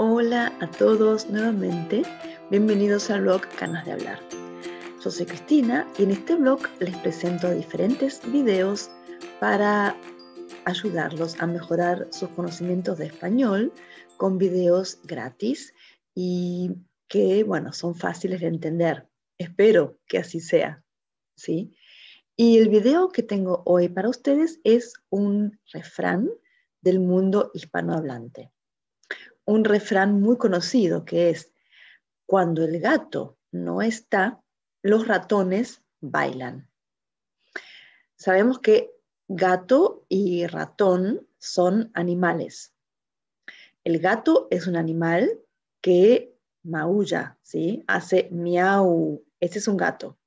Hola a todos nuevamente, bienvenidos al blog Canas de Hablar. Yo soy Cristina y en este blog les presento diferentes videos para ayudarlos a mejorar sus conocimientos de español con videos gratis y que, bueno, son fáciles de entender. Espero que así sea, ¿sí? Y el video que tengo hoy para ustedes es un refrán del mundo hispanohablante un refrán muy conocido que es, cuando el gato no está, los ratones bailan. Sabemos que gato y ratón son animales. El gato es un animal que maulla, ¿sí? Hace miau. Ese es un gato.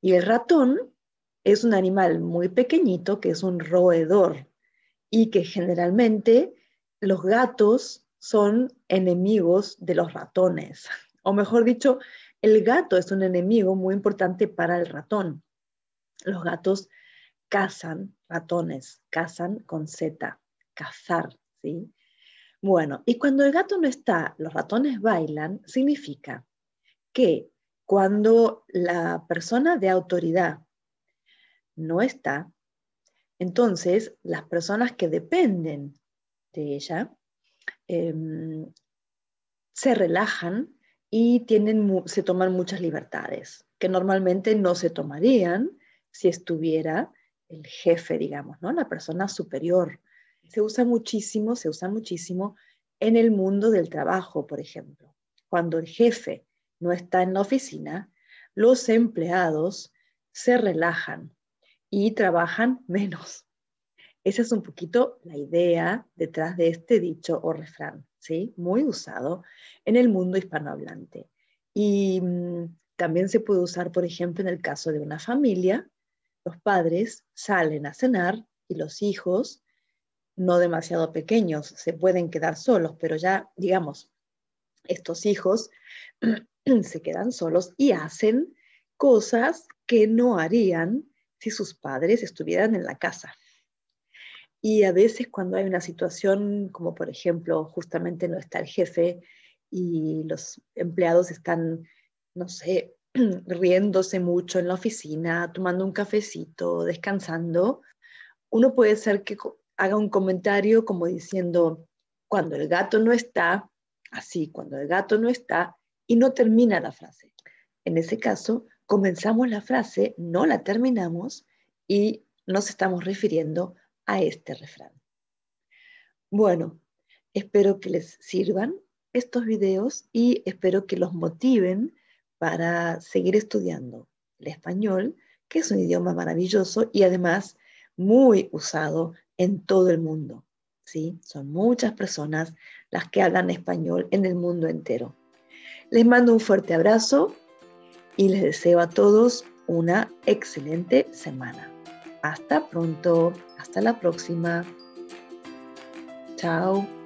Y el ratón es un animal muy pequeñito que es un roedor y que generalmente los gatos son enemigos de los ratones, o mejor dicho, el gato es un enemigo muy importante para el ratón. Los gatos cazan ratones, cazan con Z, cazar, ¿sí? Bueno, y cuando el gato no está, los ratones bailan, significa que cuando la persona de autoridad no está, entonces las personas que dependen de ella Em, se relajan y tienen, se toman muchas libertades que normalmente no se tomarían si estuviera el jefe, digamos, ¿no? La persona superior. Se usa muchísimo, se usa muchísimo en el mundo del trabajo, por ejemplo. Cuando el jefe no está en la oficina, los empleados se relajan y trabajan menos. Esa es un poquito la idea detrás de este dicho o refrán, ¿sí? Muy usado en el mundo hispanohablante. Y mm, también se puede usar, por ejemplo, en el caso de una familia, los padres salen a cenar y los hijos, no demasiado pequeños, se pueden quedar solos, pero ya, digamos, estos hijos se quedan solos y hacen cosas que no harían si sus padres estuvieran en la casa. Y a veces cuando hay una situación, como por ejemplo, justamente no está el jefe y los empleados están, no sé, riéndose mucho en la oficina, tomando un cafecito, descansando, uno puede ser que haga un comentario como diciendo, cuando el gato no está, así, cuando el gato no está, y no termina la frase. En ese caso, comenzamos la frase, no la terminamos y nos estamos refiriendo a este refrán. Bueno, espero que les sirvan estos videos y espero que los motiven para seguir estudiando el español, que es un idioma maravilloso y además muy usado en todo el mundo. ¿sí? Son muchas personas las que hablan español en el mundo entero. Les mando un fuerte abrazo y les deseo a todos una excelente semana. Hasta pronto, hasta la próxima. Chao.